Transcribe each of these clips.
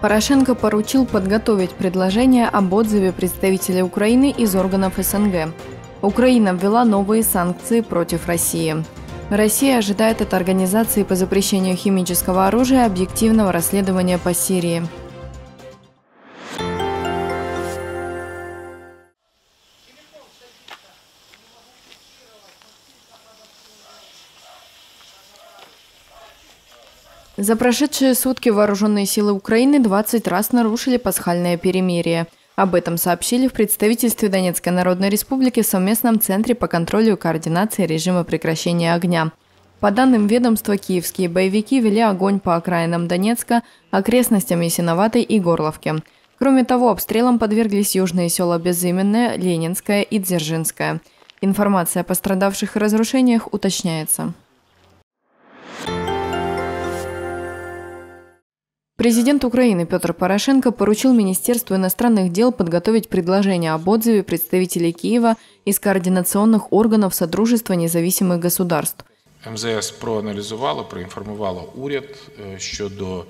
Порошенко поручил подготовить предложение об отзыве представителя Украины из органов СНГ. Украина ввела новые санкции против России. Россия ожидает от Организации по запрещению химического оружия объективного расследования по Сирии. За прошедшие сутки вооруженные силы Украины 20 раз нарушили пасхальное перемирие. Об этом сообщили в представительстве Донецкой Народной Республики в совместном центре по контролю и координации режима прекращения огня. По данным ведомства, киевские боевики вели огонь по окраинам Донецка, окрестностям Ясиноватой и Горловки. Кроме того, обстрелам подверглись южные села Безыменное, Ленинское и Дзержинское. Информация о пострадавших и разрушениях уточняется. Президент Украины Петр Порошенко поручил Министерству иностранных дел подготовить предложение об отзыве представителей Киева из координационных органов Содружества независимых государств – МЗС проаналізувало, проінформувало уряд щодо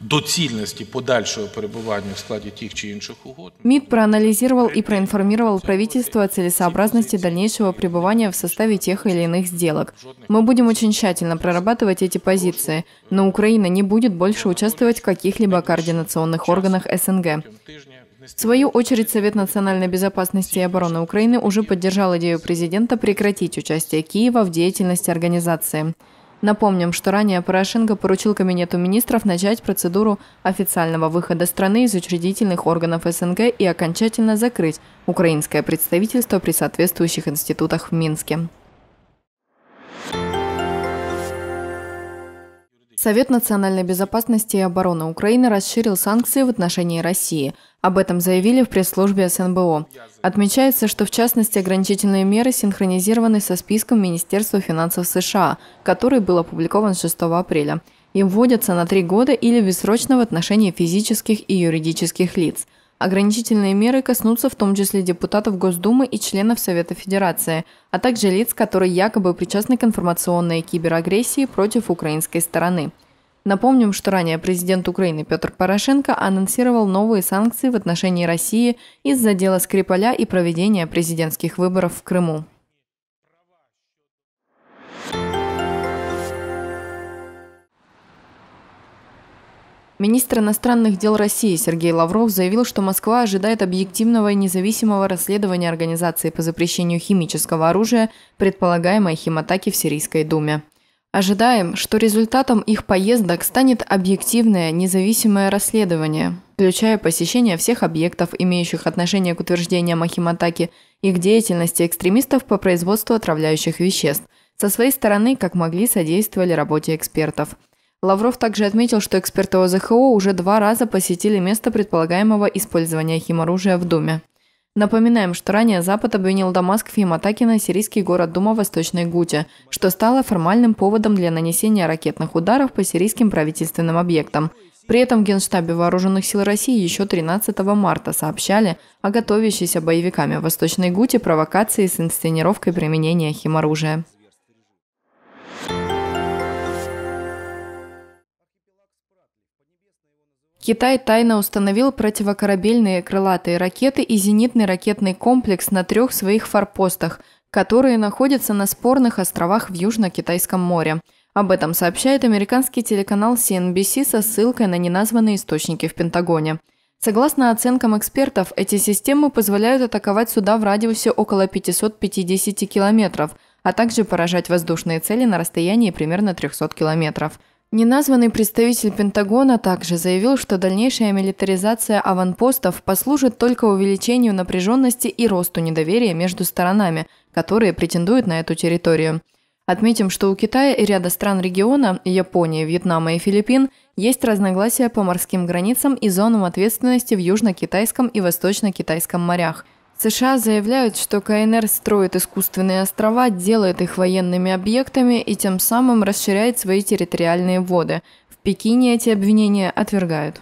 доцільності подальшего перебування в складі тих чи інших угод. МИД проанализировал и проинформировал правительство о целесообразности дальнейшего пребывания в составе тех или иных сделок. Мы будем очень тщательно прорабатывать эти позиции, но Украина не будет больше участвовать в каких-либо координационных органах СНГ. В свою очередь, Совет национальной безопасности и обороны Украины уже поддержал идею президента прекратить участие Киева в деятельности организации. Напомним, что ранее Порошенко поручил Кабинету министров начать процедуру официального выхода страны из учредительных органов СНГ и окончательно закрыть украинское представительство при соответствующих институтах в Минске. Совет национальной безопасности и обороны Украины расширил санкции в отношении России. Об этом заявили в пресс-службе СНБО. Отмечается, что в частности ограничительные меры синхронизированы со списком Министерства финансов США, который был опубликован 6 апреля. Им вводятся на три года или бессрочно в отношении физических и юридических лиц – Ограничительные меры коснутся в том числе депутатов Госдумы и членов Совета Федерации, а также лиц, которые якобы причастны к информационной киберагрессии против украинской стороны. Напомним, что ранее президент Украины Петр Порошенко анонсировал новые санкции в отношении России из-за дела Скрипаля и проведения президентских выборов в Крыму. Министр иностранных дел России Сергей Лавров заявил, что Москва ожидает объективного и независимого расследования Организации по запрещению химического оружия, предполагаемой химатаки в Сирийской думе. Ожидаем, что результатом их поездок станет объективное, независимое расследование, включая посещение всех объектов, имеющих отношение к утверждениям о химатаке, и их деятельности экстремистов по производству отравляющих веществ. Со своей стороны, как могли, содействовали работе экспертов – Лавров также отметил, что эксперты ОЗХО уже два раза посетили место предполагаемого использования химоружия в Думе. Напоминаем, что ранее Запад обвинил Дамаск в химатаке на сирийский город Дума Восточной Гуте, что стало формальным поводом для нанесения ракетных ударов по сирийским правительственным объектам. При этом в Генштабе Вооруженных сил России еще 13 марта сообщали о готовящейся боевиками в Восточной Гуте провокации с инсценировкой применения химоружия. Китай тайно установил противокорабельные крылатые ракеты и зенитный ракетный комплекс на трех своих форпостах, которые находятся на спорных островах в Южно-Китайском море. Об этом сообщает американский телеканал CNBC со ссылкой на неназванные источники в Пентагоне. Согласно оценкам экспертов, эти системы позволяют атаковать суда в радиусе около 550 километров, а также поражать воздушные цели на расстоянии примерно 300 километров – Неназванный представитель Пентагона также заявил, что дальнейшая милитаризация аванпостов послужит только увеличению напряженности и росту недоверия между сторонами, которые претендуют на эту территорию. Отметим, что у Китая и ряда стран региона – Японии, Вьетнама и Филиппин – есть разногласия по морским границам и зонам ответственности в Южно-Китайском и Восточно-Китайском морях – США заявляют, что КНР строит искусственные острова, делает их военными объектами и тем самым расширяет свои территориальные воды. В Пекине эти обвинения отвергают.